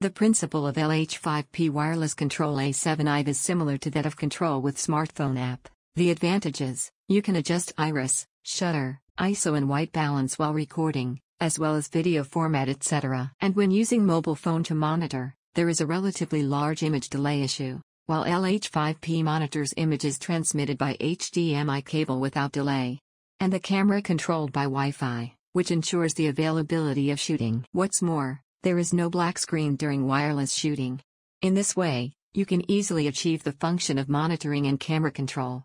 The principle of LH5P wireless control A7i is similar to that of control with smartphone app. The advantages, you can adjust iris, shutter, ISO and white balance while recording, as well as video format etc. And when using mobile phone to monitor, there is a relatively large image delay issue. While LH5P monitors images transmitted by HDMI cable without delay. And the camera controlled by Wi-Fi, which ensures the availability of shooting. What's more, there is no black screen during wireless shooting. In this way, you can easily achieve the function of monitoring and camera control.